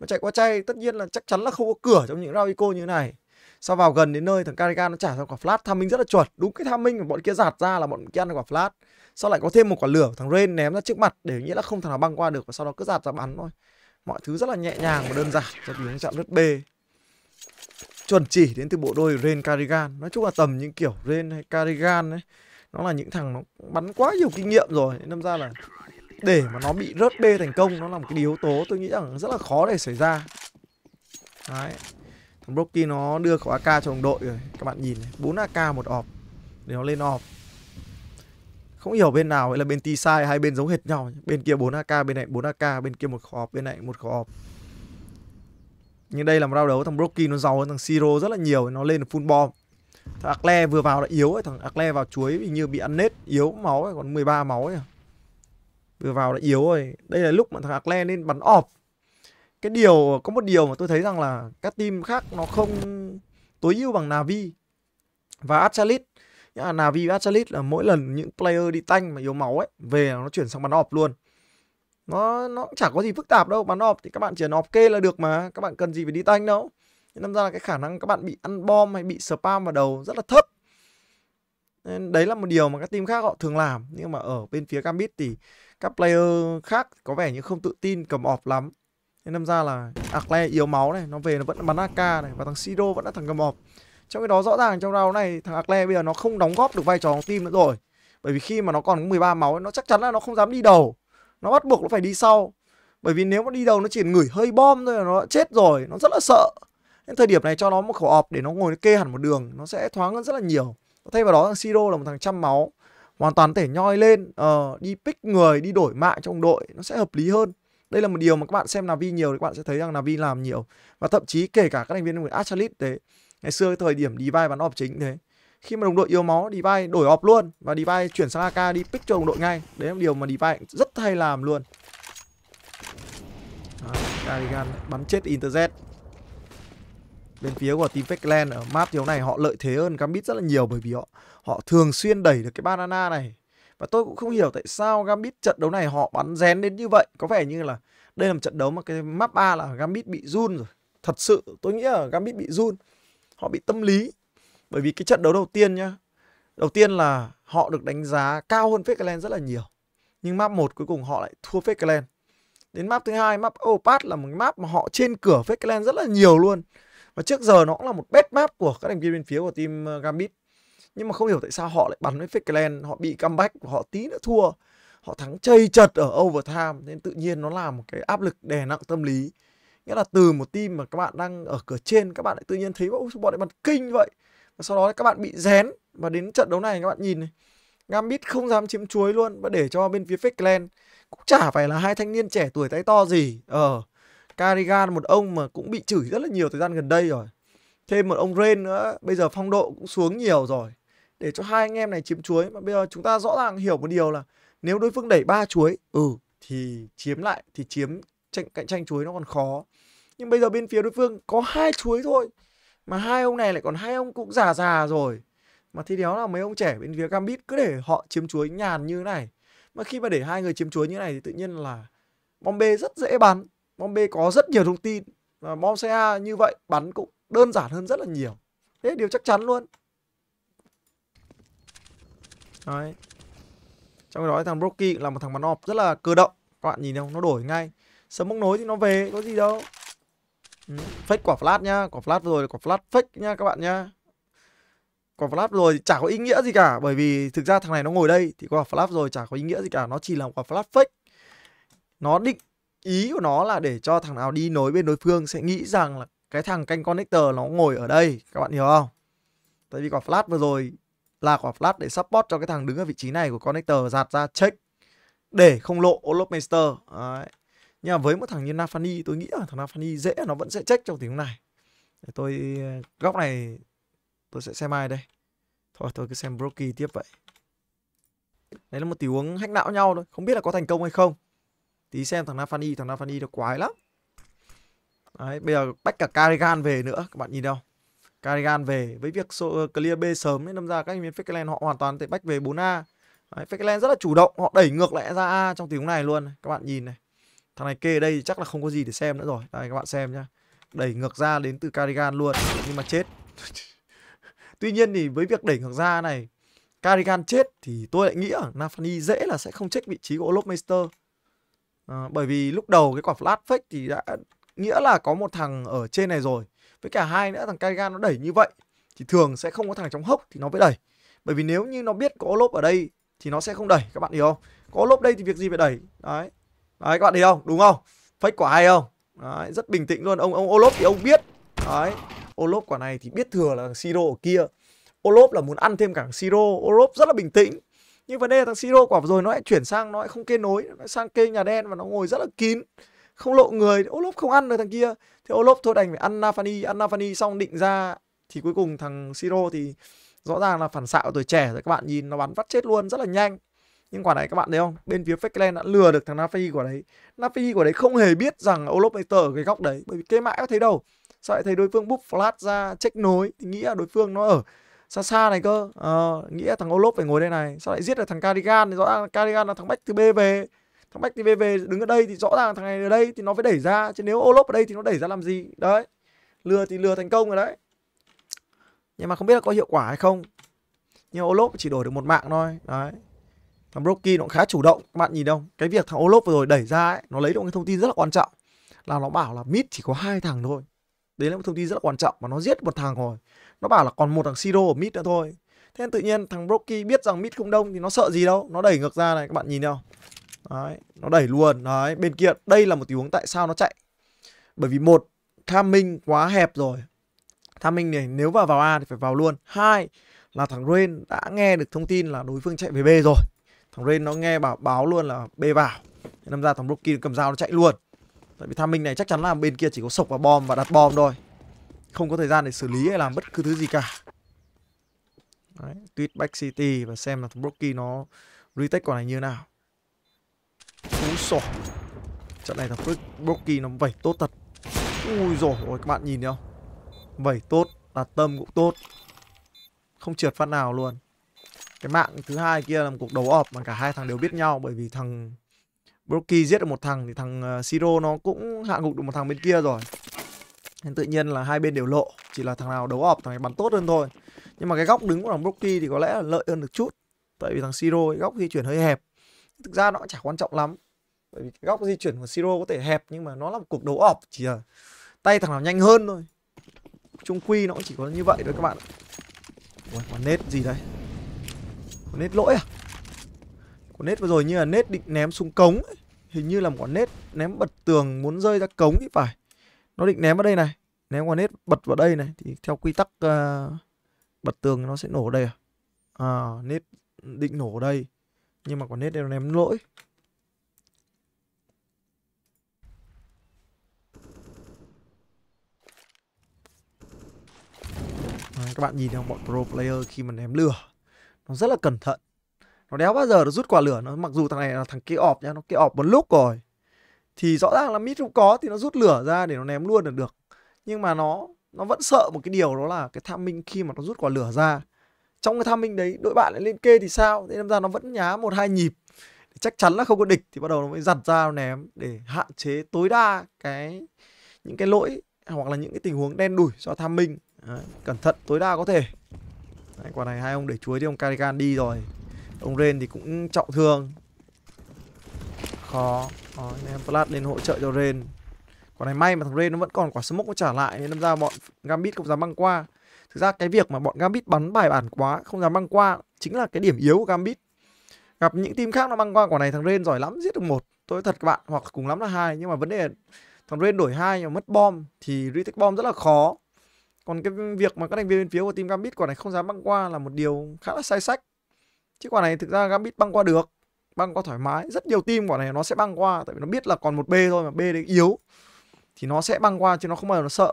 Mà chạy qua chay tất nhiên là chắc chắn là không có cửa trong những round eco như thế này. Sau vào gần đến nơi thằng Cariga nó trả ra quả flat tham minh rất là chuẩn. Đúng cái tham minh mà bọn kia giạt ra là bọn kia ăn quả flat. Sau lại có thêm một quả lửa thằng Rain ném ra trước mặt để nghĩa là không thằng nào băng qua được và sau đó cứ giạt ra bắn thôi. Mọi thứ rất là nhẹ nhàng và đơn giản cho tiếng chạm rất b chuẩn chỉ đến từ bộ đôi Ren Carrigan nói chung là tầm những kiểu Ren hay Carrigan ấy nó là những thằng nó bắn quá nhiều kinh nghiệm rồi nên đâm ra là để mà nó bị rớt b thành công nó là một cái yếu tố tôi nghĩ rằng rất là khó để xảy ra đấy thằng Brocky nó đưa khẩu AK cho đồng đội rồi các bạn nhìn này bốn AK một ọp để nó lên ọp không hiểu bên nào hay là bên T sai hai bên giống hệt nhau bên kia 4 AK bên này 4 AK bên kia một khẩu ọp bên này một khẩu ọp nhưng đây là một rau đấu thằng Brocky nó giàu hơn thằng Siro rất là nhiều nó lên được full bom thằng Acle vừa vào đã yếu ấy thằng Acle vào chuối hình như bị ăn nết yếu máu ấy còn 13 máu ấy vừa vào đã yếu rồi đây là lúc mà thằng Acle nên bắn off cái điều có một điều mà tôi thấy rằng là các team khác nó không tối ưu bằng Navi và Astralis Navi và Astralis là mỗi lần những player đi tanh mà yếu máu ấy về nó chuyển sang bắn off luôn nó nó cũng chẳng có gì phức tạp đâu bán ọp thì các bạn chỉ nộp kê là được mà các bạn cần gì phải đi tanh đâu nên làm ra là cái khả năng các bạn bị ăn bom hay bị spam vào đầu rất là thấp nên đấy là một điều mà các team khác họ thường làm nhưng mà ở bên phía Gambit thì các player khác có vẻ như không tự tin cầm ọp lắm nên làm ra là Akle yếu máu này nó về nó vẫn bắn AK này và thằng Siro vẫn là thằng cầm ọp trong cái đó rõ ràng trong round này thằng Akle bây giờ nó không đóng góp được vai trò trong team nữa rồi bởi vì khi mà nó còn 13 máu nó chắc chắn là nó không dám đi đầu nó bắt buộc nó phải đi sau bởi vì nếu nó đi đầu nó chỉ ngửi hơi bom thôi là nó chết rồi nó rất là sợ nên thời điểm này cho nó một khẩu ọp để nó ngồi nó kê hẳn một đường nó sẽ thoáng hơn rất là nhiều thay vào đó thằng siro là một thằng chăm máu hoàn toàn thể nhoi lên uh, đi pick người đi đổi mạng trong đội nó sẽ hợp lý hơn đây là một điều mà các bạn xem Navi nhiều thì các bạn sẽ thấy rằng Navi làm nhiều và thậm chí kể cả các thành viên của Astralis thế ngày xưa cái thời điểm đi vai bán ọp chính thế khi mà đồng đội yếu máu DeFi đổi off luôn và DeFi chuyển sang AK đi pick cho đồng đội ngay đấy là điều mà DeFi rất hay làm luôn Cardigan bắn chết Interjet Bên phía của team Fakeland ở map thiếu này họ lợi thế hơn Gambit rất là nhiều bởi vì họ họ thường xuyên đẩy được cái banana này. Và tôi cũng không hiểu tại sao Gambit trận đấu này họ bắn rén đến như vậy. Có vẻ như là đây là một trận đấu mà cái map A là Gambit bị run rồi. Thật sự tôi nghĩ là Gambit bị run. Họ bị tâm lý bởi vì cái trận đấu đầu tiên nhá, đầu tiên là họ được đánh giá cao hơn Fekelen rất là nhiều. Nhưng map 1 cuối cùng họ lại thua Fekelen. Đến map thứ hai, map Opat là một map mà họ trên cửa Fekelen rất là nhiều luôn. Và trước giờ nó cũng là một best map của các thành viên bên phía của team ờ, Gambit. Nhưng mà không hiểu tại sao họ lại bắn với Fekelen, họ bị comeback của họ tí nữa thua. Họ thắng chây chật ở overtime nên tự nhiên nó là một cái áp lực đè nặng tâm lý nghĩa là từ một team mà các bạn đang ở cửa trên các bạn lại tự nhiên thấy bọn bọn lại bắn kinh vậy và sau đó các bạn bị rén và đến trận đấu này các bạn nhìn này Gambit không dám chiếm chuối luôn và để cho bên phía Fakeland cũng chả phải là hai thanh niên trẻ tuổi tay to gì ờ Carrigan một ông mà cũng bị chửi rất là nhiều thời gian gần đây rồi thêm một ông Ren nữa bây giờ phong độ cũng xuống nhiều rồi để cho hai anh em này chiếm chuối mà bây giờ chúng ta rõ ràng hiểu một điều là nếu đối phương đẩy ba chuối ừ thì chiếm lại thì chiếm tranh, cạnh tranh chuối nó còn khó nhưng bây giờ bên phía đối phương có hai chuối thôi mà hai ông này lại còn hai ông cũng già già rồi mà thì đéo là mấy ông trẻ bên phía Gambit cứ để họ chiếm chuối nhàn như thế này mà khi mà để hai người chiếm chuối như thế này thì tự nhiên là bom Bombe rất dễ bắn bom Bombe có rất nhiều thông tin và bom xe như vậy bắn cũng đơn giản hơn rất là nhiều thế điều chắc chắn luôn Đấy. Trong đó thằng Brocky là một thằng bắn ọp rất là cơ động. Các bạn nhìn không? Nó đổi ngay. Sớm bốc nối thì nó về, có gì đâu. Ừ, fake quả flat nhá, quả flat rồi là quả flat fake nhá các bạn nhá. Quả flat rồi thì chả có ý nghĩa gì cả bởi vì thực ra thằng này nó ngồi đây thì quả flat rồi chả có ý nghĩa gì cả, nó chỉ là quả flat fake. Nó định ý của nó là để cho thằng nào đi nối bên đối phương sẽ nghĩ rằng là cái thằng canh connector nó ngồi ở đây, các bạn hiểu không? Tại vì quả flat vừa rồi là quả flat để support cho cái thằng đứng ở vị trí này của connector giạt ra check để không lộ Olop Meister. Đấy nhưng mà với một thằng như Nafani tôi nghĩ là thằng Nafani dễ nó vẫn sẽ check trong tình huống này để tôi ờ, góc này tôi sẽ xem ai đây thôi tôi cứ xem Brokey tiếp vậy đấy là một tình huống hack não nhau thôi không biết là có thành công hay không tí xem thằng Nafani thằng Nafani nó quái lắm đấy bây giờ bách cả Carrigan về nữa các bạn nhìn đâu Carrigan về với việc so, uh, clear B sớm nên đâm ra các thành viên Fakeland họ hoàn toàn thể bách về 4A. Đấy, Fakeland rất là chủ động, họ đẩy ngược lại ra A trong tình huống này luôn. Các bạn nhìn này. Thằng này kê ở đây chắc là không có gì để xem nữa rồi. Đây các bạn xem nhá. Đẩy ngược ra đến từ Carrigan luôn. Nhưng mà chết. Tuy nhiên thì với việc đẩy ngược ra này Carrigan chết thì tôi lại nghĩ là Nafani dễ là sẽ không trách vị trí của Olofmeister. À, bởi vì lúc đầu cái quả flat fake thì đã nghĩa là có một thằng ở trên này rồi. Với cả hai nữa thằng Carrigan nó đẩy như vậy thì thường sẽ không có thằng trong hốc thì nó mới đẩy. Bởi vì nếu như nó biết có Olof ở đây thì nó sẽ không đẩy các bạn hiểu không? Có Olof đây thì việc gì phải đẩy. Đấy, Đấy các bạn thấy không? Đúng không? Fake quả hay không? Đấy, rất bình tĩnh luôn. Ông ông Olof thì ông biết. Đấy. Olof quả này thì biết thừa là thằng Siro ở kia. Olof là muốn ăn thêm cả thằng Siro. Olof rất là bình tĩnh. Nhưng vấn đề là thằng Siro quả rồi nó lại chuyển sang nó lại không kê nối, nó sang kê nhà đen và nó ngồi rất là kín. Không lộ người, Olof không ăn được thằng kia. Thế Olof thôi đành phải ăn Nafani, ăn Nafani xong định ra thì cuối cùng thằng Siro thì rõ ràng là phản xạ của tuổi trẻ rồi các bạn nhìn nó bắn vắt chết luôn rất là nhanh nhưng quả này các bạn thấy không bên phía Fakeland đã lừa được thằng Nafi của đấy Nafi của đấy không hề biết rằng Olof Peter ở cái góc đấy bởi vì kê mãi có thấy đâu sao lại thấy đối phương búp flat ra check nối thì nghĩ là đối phương nó ở xa xa này cơ ờ, à, nghĩ là thằng Olof phải ngồi đây này sao lại giết được thằng Cardigan thì rõ ràng Cardigan là thằng Bách từ B về thằng Bách thì B về đứng ở đây thì rõ ràng thằng này ở đây thì nó phải đẩy ra chứ nếu Olof ở đây thì nó đẩy ra làm gì đấy lừa thì lừa thành công rồi đấy nhưng mà không biết là có hiệu quả hay không nhưng Olof chỉ đổi được một mạng thôi đấy thằng Brocky nó cũng khá chủ động các bạn nhìn đâu, cái việc thằng Olop vừa rồi đẩy ra ấy, nó lấy được một cái thông tin rất là quan trọng là nó bảo là mid chỉ có hai thằng thôi đấy là một thông tin rất là quan trọng mà nó giết một thằng rồi nó bảo là còn một thằng siro ở mid nữa thôi thế nên tự nhiên thằng Brocky biết rằng mid không đông thì nó sợ gì đâu nó đẩy ngược ra này các bạn nhìn không đấy nó đẩy luôn đấy bên kia đây là một tình huống tại sao nó chạy bởi vì một tham minh quá hẹp rồi tham minh này nếu vào vào a thì phải vào luôn hai là thằng Rain đã nghe được thông tin là đối phương chạy về b rồi thằng ren nó nghe bảo báo luôn là bê vào nên làm ra thằng Rocky cầm dao nó chạy luôn tại vì tham minh này chắc chắn là bên kia chỉ có sộc và bom và đặt bom thôi không có thời gian để xử lý hay làm bất cứ thứ gì cả Đấy, tweet back city và xem là thằng Rocky nó retake quả này như nào cú sổ Trận này thằng Brocky nó vẩy tốt thật Ui rồi ôi các bạn nhìn thấy không Vẩy tốt, đặt tâm cũng tốt Không trượt phát nào luôn cái mạng thứ hai kia là một cuộc đấu ọp mà cả hai thằng đều biết nhau bởi vì thằng Brokey giết được một thằng thì thằng ờ, Siro nó cũng hạ gục được một thằng bên kia rồi nên tự nhiên là hai bên đều lộ chỉ là thằng nào đấu ọp thằng này bắn tốt hơn thôi nhưng mà cái góc đứng của thằng Brokey thì có lẽ là lợi hơn được chút tại vì thằng Siro góc di chuyển hơi hẹp thực ra nó cũng chả quan trọng lắm bởi vì góc di chuyển của Siro có thể hẹp nhưng mà nó là một cuộc đấu ọp chỉ là tay thằng nào nhanh hơn thôi trung quy nó cũng chỉ có như vậy thôi các bạn Ui, còn nết gì đây có nết lỗi à? Có nết vừa rồi như là nết định ném xuống cống ấy. Hình như là một quả nết ném bật tường muốn rơi ra cống ấy phải. Nó định ném vào đây này. Ném quả nết bật vào đây này. Thì theo quy tắc uh, bật tường nó sẽ nổ đây à? À, nết định nổ đây. Nhưng mà quả nết đây nó ném lỗi. các bạn nhìn không bọn pro player khi mà ném lửa nó rất là cẩn thận nó đéo bao giờ nó rút quả lửa nó mặc dù thằng này là thằng kia ọp nha, nó kia ọp một lúc rồi thì rõ ràng là mít cũng có thì nó rút lửa ra để nó ném luôn là được nhưng mà nó nó vẫn sợ một cái điều đó là cái tham minh khi mà nó rút quả lửa ra trong cái tham minh đấy đội bạn lại lên kê thì sao thế nên ra nó vẫn nhá một hai nhịp chắc chắn là không có địch thì bắt đầu nó mới giặt ra nó ném để hạn chế tối đa cái những cái lỗi hoặc là những cái tình huống đen đủi do tham minh cẩn thận tối đa có thể Đấy, quả này hai ông để chuối thì ông Carigan đi rồi Ông Ren thì cũng trọng thương Khó Đó, Em Plat lên hỗ trợ cho Ren Quả này may mà thằng Ren nó vẫn còn quả smoke nó trả lại Nên đâm ra bọn Gambit không dám băng qua Thực ra cái việc mà bọn Gambit bắn bài bản quá Không dám băng qua Chính là cái điểm yếu của Gambit Gặp những team khác nó băng qua quả này thằng Ren giỏi lắm giết được một Tôi thật các bạn hoặc cùng lắm là hai Nhưng mà vấn đề thằng Ren đổi hai mà mất bom Thì retake bom rất là khó còn cái việc mà các thành viên bên phiếu của team Gambit quả này không dám băng qua là một điều khá là sai sách chứ quả này thực ra Gambit băng qua được băng qua thoải mái rất nhiều team quả này nó sẽ băng qua tại vì nó biết là còn một B thôi mà B đấy yếu thì nó sẽ băng qua chứ nó không bao giờ nó sợ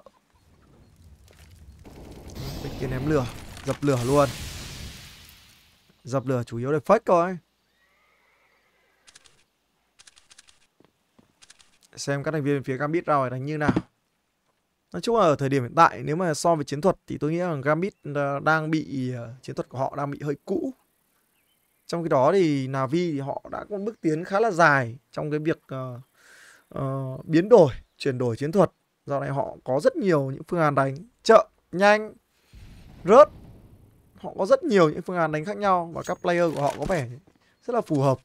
bên kia ném lửa dập lửa luôn dập lửa chủ yếu để fake coi xem các thành viên phía Gambit rồi đánh như nào Nói chung là ở thời điểm hiện tại nếu mà so với chiến thuật thì tôi nghĩ là Gambit ờ, đang bị ờ, chiến thuật của họ đang bị hơi cũ. Trong khi đó thì Navi thì họ đã có bước tiến khá là dài trong cái việc uh, uh, biến đổi, chuyển đổi chiến thuật. Do này họ có rất nhiều những phương án đánh chậm, nhanh, rớt. Họ có rất nhiều những phương án đánh khác nhau và các player của họ có vẻ rất là phù hợp.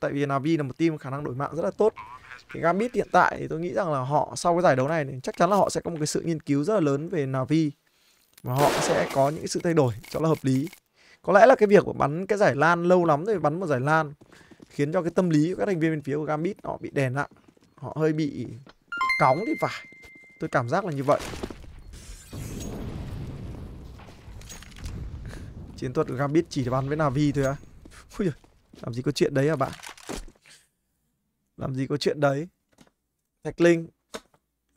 Tại vì Navi là một team khả năng đổi mạng rất là tốt thì Gambit hiện tại thì tôi nghĩ rằng là họ sau cái giải đấu này thì chắc chắn là họ sẽ có một cái sự nghiên cứu rất là lớn về Navi và họ sẽ có những sự thay đổi cho là hợp lý có lẽ là cái việc của bắn cái giải lan lâu lắm rồi bắn một giải lan khiến cho cái tâm lý của các thành viên bên phía của Gambit họ bị đè nặng họ hơi bị cóng thì phải tôi cảm giác là như vậy chiến thuật của Gambit chỉ bắn với Navi thôi á à? làm gì có chuyện đấy à bạn làm gì có chuyện đấy thạch linh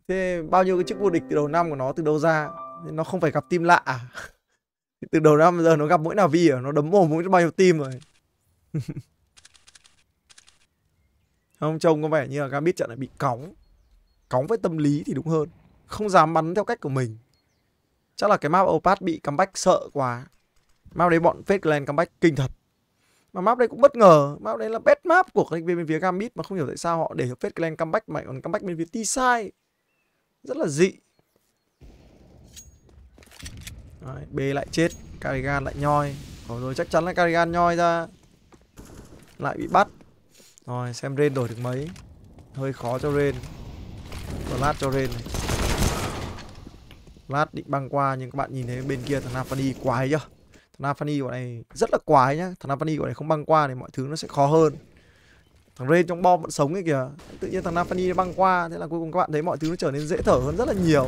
thế bao nhiêu cái chức vô địch từ đầu năm của nó từ đâu ra thế nó không phải gặp team lạ à? từ đầu năm giờ nó gặp mỗi nào vi ở à? nó đấm mồm mỗi bao nhiêu team rồi không trông có vẻ như là gambit trận này bị cóng cóng với tâm lý thì đúng hơn không dám bắn theo cách của mình chắc là cái map opat bị comeback sợ quá map đấy bọn fake clan comeback kinh thật mà map đây cũng bất ngờ map đây là best map của thành viên bên phía gambit mà không hiểu tại sao họ để hiệp phết clan comeback mà còn comeback bên phía t sai rất là dị Đấy, b lại chết Carigan lại nhoi Còn rồi chắc chắn là Carigan nhoi ra Lại bị bắt Rồi xem Ren đổi được mấy Hơi khó cho Ren lát cho Ren này Flash định băng qua nhưng các bạn nhìn thấy bên kia thằng Nafani quái chưa thằng Nafani bọn này rất là quái nhá thằng Nafani bọn này không băng qua thì mọi thứ nó sẽ khó hơn thằng Ren trong bom vẫn sống ấy kìa tự nhiên thằng Nafani băng qua thế là cuối cùng các bạn thấy mọi thứ nó trở nên dễ thở hơn rất là nhiều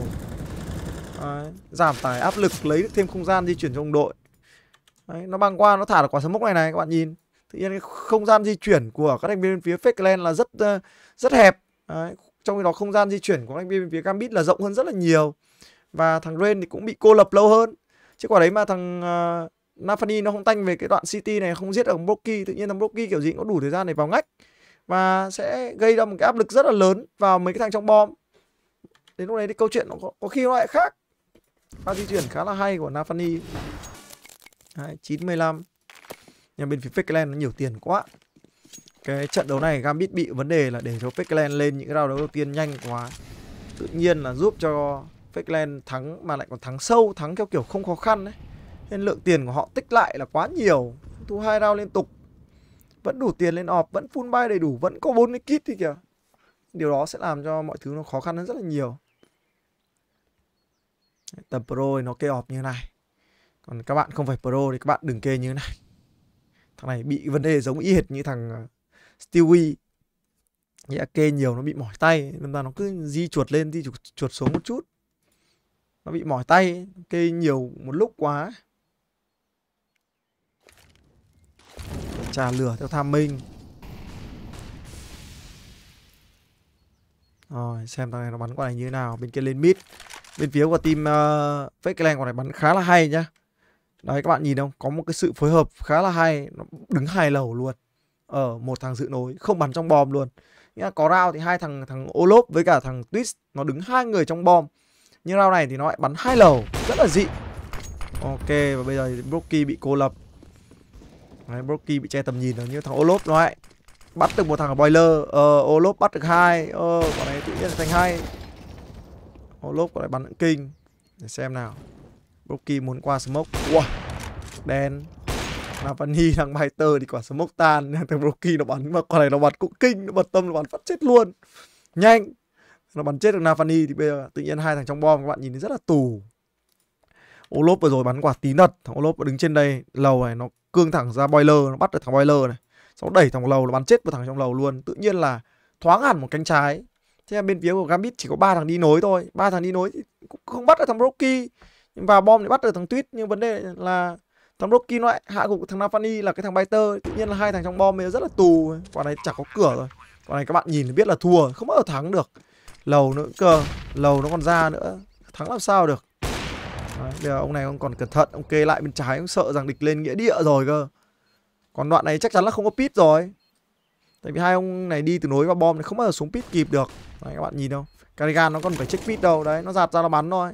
Đấy. giảm tải áp lực lấy được thêm không gian di chuyển trong đội Đấy. nó băng qua nó thả được quả sấm mốc này này các bạn nhìn tự nhiên cái không gian di chuyển của các thành viên phía fake land là rất ờ, rất hẹp Đấy. trong khi đó không gian di chuyển của các thành viên phía gambit là rộng hơn rất là nhiều và thằng Ren thì cũng bị cô lập lâu hơn chứ quả đấy mà thằng uh, Nafani nó không tanh về cái đoạn City này không giết ở Brocky tự nhiên thằng Brocky kiểu gì cũng đủ thời gian để vào ngách và sẽ gây ra một cái áp lực rất là lớn vào mấy cái thằng trong bom đến lúc đấy thì câu chuyện nó có, có khi nó lại khác pha di chuyển khá là hay của Nafani Đấy, 95 nhà bên phía Fakeland nó nhiều tiền quá cái trận đấu này Gambit bị vấn đề là để cho Fakeland lên những cái round đấu đầu tiên nhanh quá tự nhiên là giúp cho Fakeland thắng mà lại còn thắng sâu thắng theo kiểu không khó khăn đấy nên lượng tiền của họ tích lại là quá nhiều thu hai round liên tục vẫn đủ tiền lên ọp vẫn full buy đầy đủ vẫn có bốn cái kit thì kìa điều đó sẽ làm cho mọi thứ nó khó khăn hơn rất là nhiều tập pro thì nó kê ọp như này còn các bạn không phải pro thì các bạn đừng kê như này thằng này bị vấn đề giống y hệt như thằng ờ, Stewie nghĩa kê nhiều nó bị mỏi tay nên là nó cứ di chuột lên di chuột, chuột xuống một chút nó bị mỏi tay kê nhiều một lúc quá trà lửa theo tham minh Rồi xem thằng này nó bắn quả này như thế nào Bên kia lên mid Bên phía của team uh, ờ, Fakeland quả này bắn khá là hay nhá Đấy các bạn nhìn không Có một cái sự phối hợp khá là hay Nó đứng hai lầu luôn Ở ờ, một thằng dự nối Không bắn trong bom luôn Nghĩa có rao thì hai thằng thằng Olop với cả thằng Twist Nó đứng hai người trong bom Nhưng rao này thì nó lại bắn hai lầu Rất là dị Ok và bây giờ Brokey bị cô lập Đấy, Brokey bị che tầm nhìn rồi như thằng Olof nó ấy bắt được một thằng ở boiler ờ Olop bắt được hai ờ bọn này tự nhiên thành hai Olof còn lại bắn kinh để xem nào Brokey muốn qua smoke wow. đen Navani thằng Biter thì quả smoke tan thằng Brokey nó bắn mà quả này nó bắn cũng kinh nó bật tâm nó bắn phát chết luôn nhanh nó bắn chết được Navani thì bây giờ tự nhiên hai thằng trong bom các bạn nhìn thấy rất là tù Olof vừa rồi bắn quả tí nật thằng Olop đứng trên đây lầu này nó cương thẳng ra boiler nó bắt được thằng boiler này sau đẩy thằng lầu nó bắn chết một thằng trong lầu luôn tự nhiên là thoáng hẳn một cánh trái thế bên phía của gambit chỉ có ba thằng đi nối thôi ba thằng đi nối thì cũng không bắt được thằng rocky và bom thì bắt được thằng tuyết nhưng vấn đề là thằng rocky nó lại hạ gục thằng navani là cái thằng biter tự nhiên là hai thằng trong bom bây rất là tù quả này chẳng có cửa rồi quả này các bạn nhìn thì biết là thua không bao giờ thắng được lầu nữa cơ lầu nó còn ra nữa thắng làm sao được Đấy, bây giờ ông này ông còn cẩn thận ông kê lại bên trái ông sợ rằng địch lên nghĩa địa rồi cơ còn đoạn này chắc chắn là không có pit rồi tại vì hai ông này đi từ nối vào bom thì không bao giờ xuống pit kịp được đấy, các bạn nhìn đâu, Carigan nó còn phải check pit đâu đấy nó giạt ra nó bắn thôi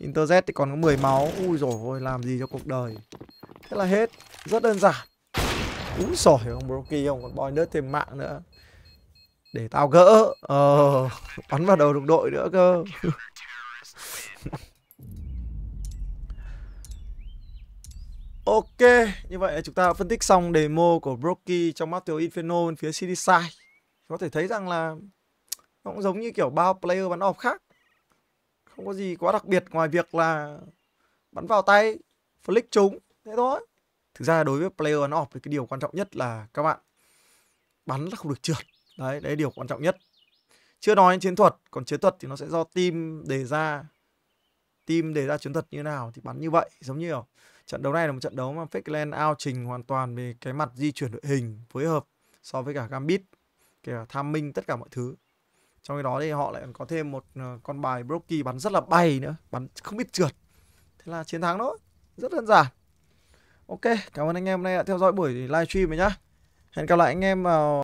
Interz thì còn có 10 máu Ui rồi ôi làm gì cho cuộc đời Thế là hết Rất đơn giản Úi sỏi ông Broky ông còn bòi nớt thêm mạng nữa Để tao gỡ Ờ Bắn vào đầu đồng đội nữa cơ Ok, như vậy chúng ta phân tích xong demo của Brokey trong Matteo Inferno bên phía CD side. Có thể thấy rằng là nó cũng giống như kiểu bao player bắn off khác. Không có gì quá đặc biệt ngoài việc là bắn vào tay, flick chúng, thế thôi. Thực ra đối với player bắn off thì cái điều quan trọng nhất là các bạn bắn là không được trượt. Đấy, đấy là điều quan trọng nhất. Chưa nói đến chiến thuật, còn chiến thuật thì nó sẽ do team đề ra. Team đề ra chiến thuật như nào thì bắn như vậy, giống như kiểu trận đấu này là một trận đấu mà Fakeland ao trình hoàn toàn về cái mặt di chuyển đội hình phối hợp so với cả Gambit kể cả tham minh tất cả mọi thứ trong cái đó thì họ lại còn có thêm một ờ, con bài Brokey bắn rất là bay nữa bắn không biết trượt thế là chiến thắng thôi rất đơn giản ok cảm ơn anh em hôm nay đã theo dõi buổi livestream này nhá hẹn gặp lại anh em vào